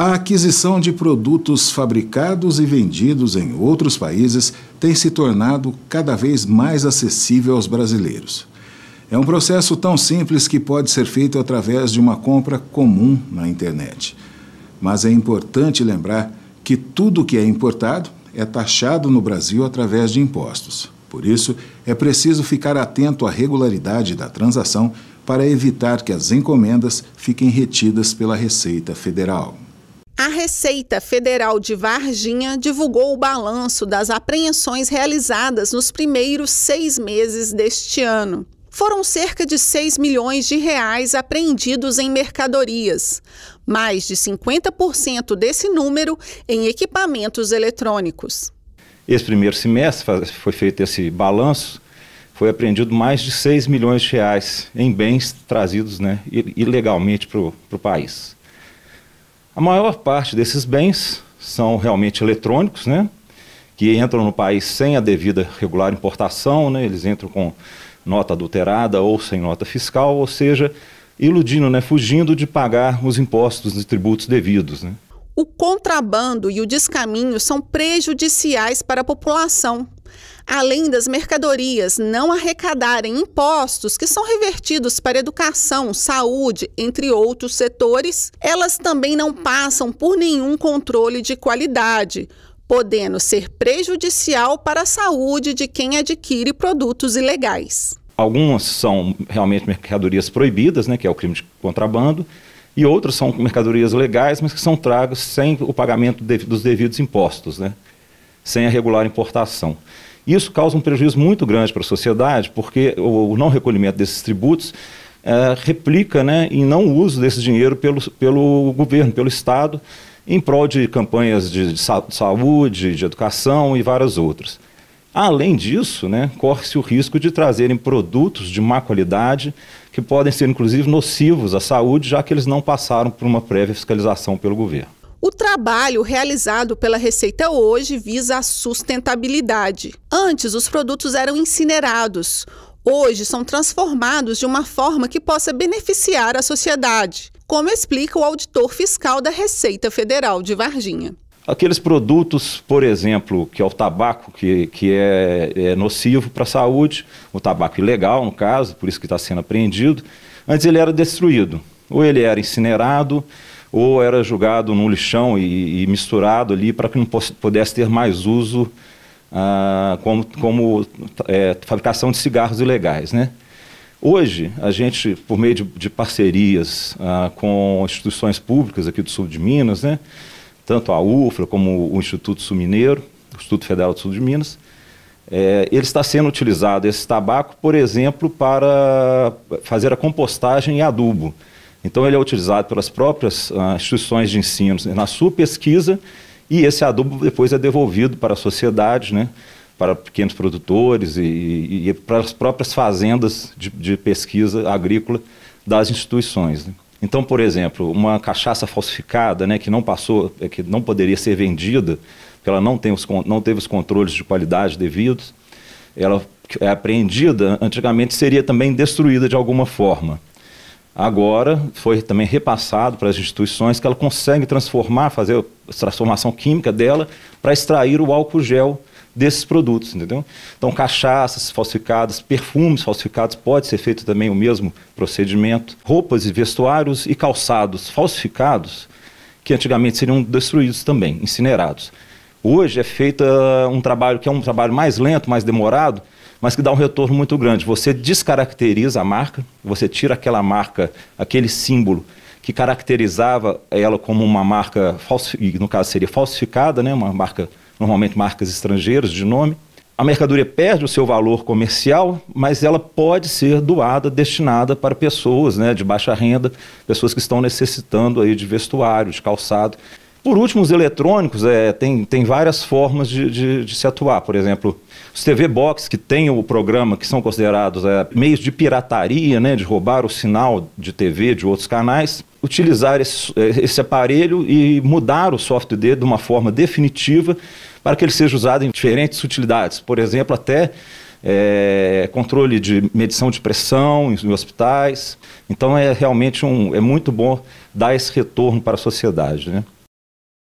A aquisição de produtos fabricados e vendidos em outros países tem se tornado cada vez mais acessível aos brasileiros. É um processo tão simples que pode ser feito através de uma compra comum na internet. Mas é importante lembrar que tudo que é importado é taxado no Brasil através de impostos. Por isso, é preciso ficar atento à regularidade da transação para evitar que as encomendas fiquem retidas pela Receita Federal. A Receita Federal de Varginha divulgou o balanço das apreensões realizadas nos primeiros seis meses deste ano. Foram cerca de 6 milhões de reais apreendidos em mercadorias, mais de 50% desse número em equipamentos eletrônicos. Esse primeiro semestre foi feito esse balanço, foi apreendido mais de 6 milhões de reais em bens trazidos né, ilegalmente para o país. A maior parte desses bens são realmente eletrônicos, né? que entram no país sem a devida regular importação, né? eles entram com nota adulterada ou sem nota fiscal, ou seja, iludindo, né? fugindo de pagar os impostos e tributos devidos. Né? O contrabando e o descaminho são prejudiciais para a população, além das mercadorias não arrecadarem impostos que são revertidos para educação, saúde, entre outros setores, elas também não passam por nenhum controle de qualidade, podendo ser prejudicial para a saúde de quem adquire produtos ilegais. Algumas são realmente mercadorias proibidas, né, que é o crime de contrabando, e outras são mercadorias legais, mas que são tragas sem o pagamento de, dos devidos impostos, né, sem a regular importação. Isso causa um prejuízo muito grande para a sociedade, porque o, o não recolhimento desses tributos é, replica né, em não uso desse dinheiro pelo, pelo governo, pelo Estado, em prol de campanhas de, de saúde, de educação e várias outras. Além disso, né, corre-se o risco de trazerem produtos de má qualidade, que podem ser inclusive nocivos à saúde, já que eles não passaram por uma prévia fiscalização pelo governo. O trabalho realizado pela Receita hoje visa a sustentabilidade. Antes, os produtos eram incinerados. Hoje, são transformados de uma forma que possa beneficiar a sociedade, como explica o auditor fiscal da Receita Federal de Varginha. Aqueles produtos, por exemplo, que é o tabaco, que, que é, é nocivo para a saúde, o tabaco ilegal, no caso, por isso que está sendo apreendido, antes ele era destruído. Ou ele era incinerado, ou era jogado num lixão e, e misturado ali para que não pudesse ter mais uso ah, como, como é, fabricação de cigarros ilegais. Né? Hoje, a gente, por meio de, de parcerias ah, com instituições públicas aqui do sul de Minas, né, tanto a UFRA como o Instituto Sul Mineiro, o Instituto Federal do Sul de Minas, é, ele está sendo utilizado, esse tabaco, por exemplo, para fazer a compostagem e adubo. Então, ele é utilizado pelas próprias ah, instituições de ensino na sua pesquisa e esse adubo depois é devolvido para a sociedade, né, para pequenos produtores e, e, e para as próprias fazendas de, de pesquisa agrícola das instituições. Né. Então, por exemplo, uma cachaça falsificada, né, que não passou, é, que não poderia ser vendida, porque ela não, tem os, não teve os controles de qualidade devidos, ela é apreendida, antigamente seria também destruída de alguma forma agora foi também repassado para as instituições que ela consegue transformar, fazer a transformação química dela para extrair o álcool gel desses produtos, entendeu? Então, cachaças falsificadas, perfumes falsificados, pode ser feito também o mesmo procedimento. Roupas e vestuários e calçados falsificados, que antigamente seriam destruídos também, incinerados. Hoje é feito ah, um trabalho que é um trabalho mais lento, mais demorado, mas que dá um retorno muito grande. Você descaracteriza a marca, você tira aquela marca, aquele símbolo que caracterizava ela como uma marca, no caso seria falsificada, né? uma marca, normalmente marcas estrangeiras de nome. A mercadoria perde o seu valor comercial, mas ela pode ser doada, destinada para pessoas né, de baixa renda, pessoas que estão necessitando aí de vestuário, de calçado. Por último, os eletrônicos é, tem, tem várias formas de, de, de, se atuar. Por exemplo, os TV Box, que tem o programa, que são considerados é, meios de pirataria, né, de roubar o sinal de TV de outros canais, utilizar esse, é, esse aparelho e mudar o software dele de uma forma definitiva para que ele seja usado em diferentes utilidades. Por exemplo, até é, controle de medição de pressão em hospitais. Então é realmente um, é muito bom dar esse retorno para a sociedade. Né?